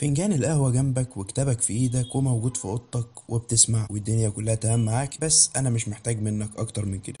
فنجان القهوة جنبك وكتابك في ايدك وموجود في اوضتك وبتسمع والدنيا كلها تمام معاك بس انا مش محتاج منك اكتر من كده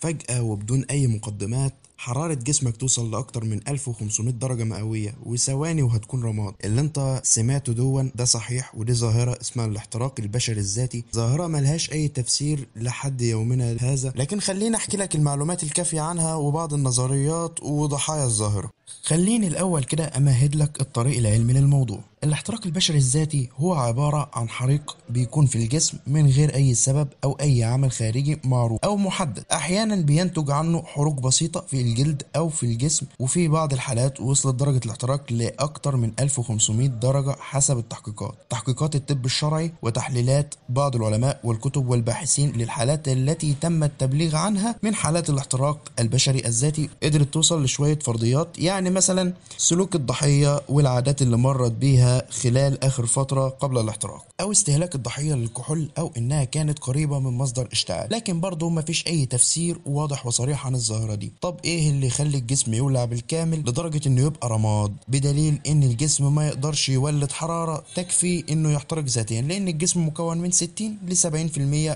فجأة وبدون أي مقدمات حرارة جسمك توصل لأكتر من 1500 درجة مئوية وثواني وهتكون رماد اللي انت سمعته دون ده صحيح ودي ظاهرة اسمها الاحتراق البشري الذاتي ظاهرة ملهاش أي تفسير لحد يومنا هذا لكن خليني أحكي لك المعلومات الكافية عنها وبعض النظريات وضحايا الظاهرة خليني الأول كده أمهد لك الطريق العلمي للموضوع الاحتراق البشري الذاتي هو عبارة عن حريق بيكون في الجسم من غير أي سبب أو أي عمل خارجي معروف أو محدد أحيانا بينتج عنه حروق بسيطة في الجلد أو في الجسم وفي بعض الحالات وصلت درجة الاحتراق لأكثر من 1500 درجة حسب التحقيقات تحقيقات الطب الشرعي وتحليلات بعض العلماء والكتب والباحثين للحالات التي تم التبليغ عنها من حالات الاحتراق البشري الذاتي قدرت توصل لشوية فرضيات يعني مثلا سلوك الضحية والعادات اللي مرت بيها خلال آخر فترة قبل الاحتراق أو استهلاك الضحية للكحول أو إنها كانت قريبة من مصدر اشتعال لكن برضه مفيش أي تفسير واضح وصريح عن الظاهرة دي طب إيه ايه اللي يخلي الجسم يولع بالكامل لدرجة انه يبقى رماد بدليل ان الجسم ما يقدرش يولد حرارة تكفي انه يحترق ذاتيا لان الجسم مكون من 60 ل 70%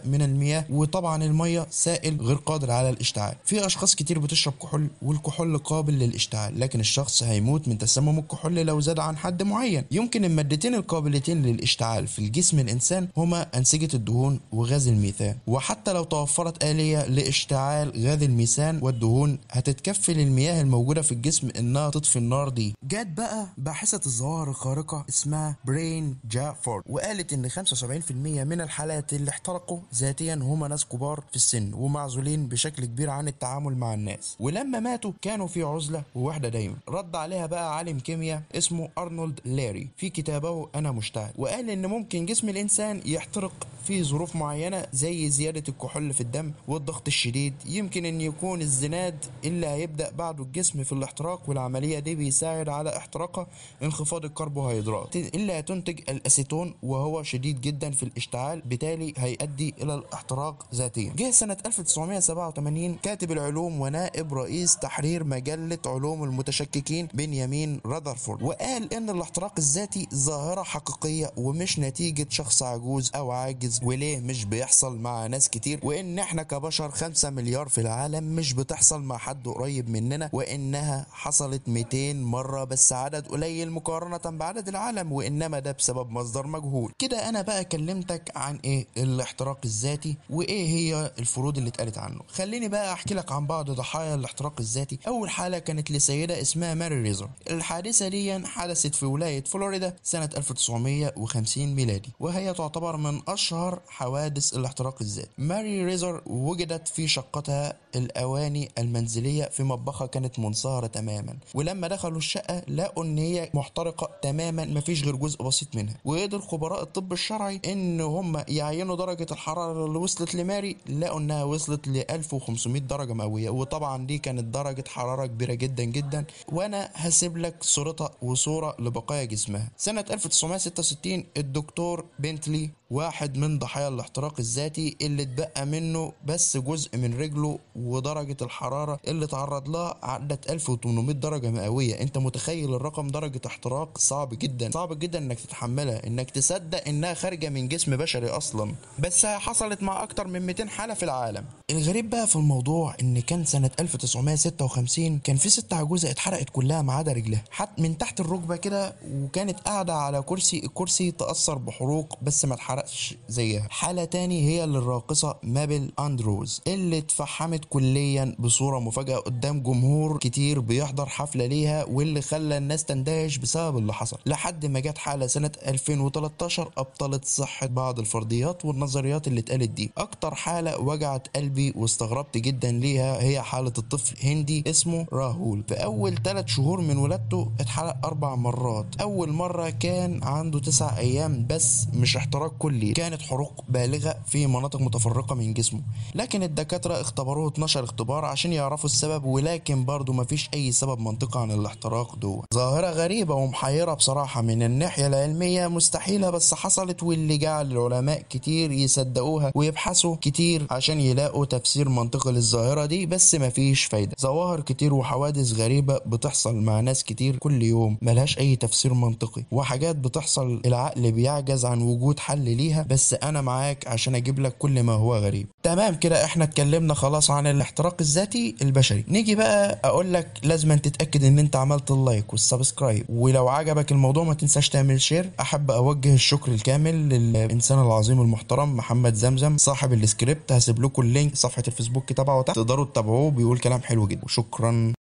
من المياه وطبعا المية سائل غير قادر على الاشتعال في اشخاص كتير بتشرب كحول والكحول قابل للاشتعال لكن الشخص هيموت من تسمم الكحول لو زاد عن حد معين يمكن المادتين القابلتين للاشتعال في الجسم الانسان هما انسجة الدهون وغاز الميثان وحتى لو توفرت آلية لاشتعال غاز الميثان والدهون هت تتكفل المياه الموجودة في الجسم إنها تطفي النار دي جت بقى باحثة الظواهر الخارقة اسمها برين جافورد وقالت إن 75% من الحالات اللي احترقوا ذاتيا هما ناس كبار في السن ومعزولين بشكل كبير عن التعامل مع الناس ولما ماتوا كانوا في عزلة ووحدة دايما رد عليها بقى عالم كيمياء اسمه أرنولد ليري في كتابه أنا مشتعل وقال إن ممكن جسم الإنسان يحترق في ظروف معينة زي زيادة الكحول في الدم والضغط الشديد يمكن إن يكون الزناد اللي اللي هيبدأ بعده الجسم في الاحتراق والعملية دي بيساعد على احتراقها انخفاض الكربوهيدرات اللي هتنتج الأسيتون وهو شديد جدا في الاشتعال بالتالي هيؤدي إلى الاحتراق ذاتيا جه سنة 1987 كاتب العلوم ونائب رئيس تحرير مجلة علوم المتشككين بنيامين رادرفورد وقال إن الاحتراق الذاتي ظاهرة حقيقية ومش نتيجة شخص عجوز أو عاجز وليه مش بيحصل مع ناس كتير وإن إحنا كبشر 5 مليار في العالم مش بتحصل مع حد قريب مننا وانها حصلت 200 مرة بس عدد قليل مقارنة بعدد العالم وانما ده بسبب مصدر مجهول كده انا بقى كلمتك عن ايه الاحتراق الذاتي وايه هي الفروض اللي اتقالت عنه خليني بقى احكي لك عن بعض ضحايا الاحتراق الذاتي اول حالة كانت لسيدة اسمها ماري ريزر الحادثة دي حدثت في ولاية فلوريدا سنة 1950 ميلادي وهي تعتبر من اشهر حوادث الاحتراق الذاتي ماري ريزر وجدت في شقتها الاواني المنزلية في مطبخها كانت منصهرة تماما ولما دخلوا الشقة لقوا ان هي محترقة تماما مفيش غير جزء بسيط منها وقدر خبراء الطب الشرعي ان هم يعينوا درجة الحرارة اللي وصلت لماري لقوا انها وصلت ل 1500 درجة مئوية وطبعا دي كانت درجة حرارة كبيرة جدا جدا وانا هسيب لك صورتها وصورة لبقايا جسمها سنة 1966 الدكتور بنتلي واحد من ضحايا الاحتراق الذاتي اللي اتبقى منه بس جزء من رجله ودرجة الحرارة اللي تعرض لها عدت 1800 درجة مئوية انت متخيل الرقم درجة احتراق صعب جدا صعب جدا انك تتحملها انك تصدق انها خارجة من جسم بشري اصلا بس حصلت مع اكتر من 200 حالة في العالم الغريب بقى في الموضوع ان كان سنة 1956 كان في ست عجوزة اتحرقت كلها ما عدا رجلها حتى من تحت الركبة كده وكانت قاعدة على كرسي الكرسي تأثر بحروق بس ما اتحرق اتحرقش زيها حالة تاني هي للراقصة مابل أندروز اللي اتفحمت كليا بصورة مفاجأة قدام جمهور كتير بيحضر حفلة ليها واللي خلى الناس تندهش بسبب اللي حصل لحد ما جت حالة سنة 2013 أبطلت صحة بعض الفرضيات والنظريات اللي اتقالت دي أكتر حالة وجعت قلبي واستغربت جدا ليها هي حالة الطفل هندي اسمه راهول في أول 3 شهور من ولادته اتحرق أربع مرات أول مرة كان عنده 9 أيام بس مش احتراق كل كلي كانت حروق بالغة في مناطق متفرقة من جسمه لكن الدكاترة اختبروه 12 اختبار عشان يعرفوا السبب ولكن برضه مفيش أي سبب منطقي عن الاحتراق دوه ظاهرة غريبة ومحيرة بصراحة من الناحية العلمية مستحيلة بس حصلت واللي جعل العلماء كتير يصدقوها ويبحثوا كتير عشان يلاقوا تفسير منطقي للظاهرة دي بس مفيش فايدة ظواهر كتير وحوادث غريبة بتحصل مع ناس كتير كل يوم ملهاش أي تفسير منطقي وحاجات بتحصل العقل بيعجز عن وجود حل ليها بس انا معاك عشان اجيب لك كل ما هو غريب تمام كده احنا اتكلمنا خلاص عن الاحتراق الذاتي البشري نيجي بقى اقول لك لازم تتاكد ان انت عملت اللايك والسبسكرايب ولو عجبك الموضوع ما تنساش تعمل شير احب اوجه الشكر الكامل للانسان العظيم المحترم محمد زمزم صاحب السكريبت هسيب لكم اللينك صفحه الفيسبوك تبعه تحت تقدروا تتابعوه بيقول كلام حلو جدا وشكرا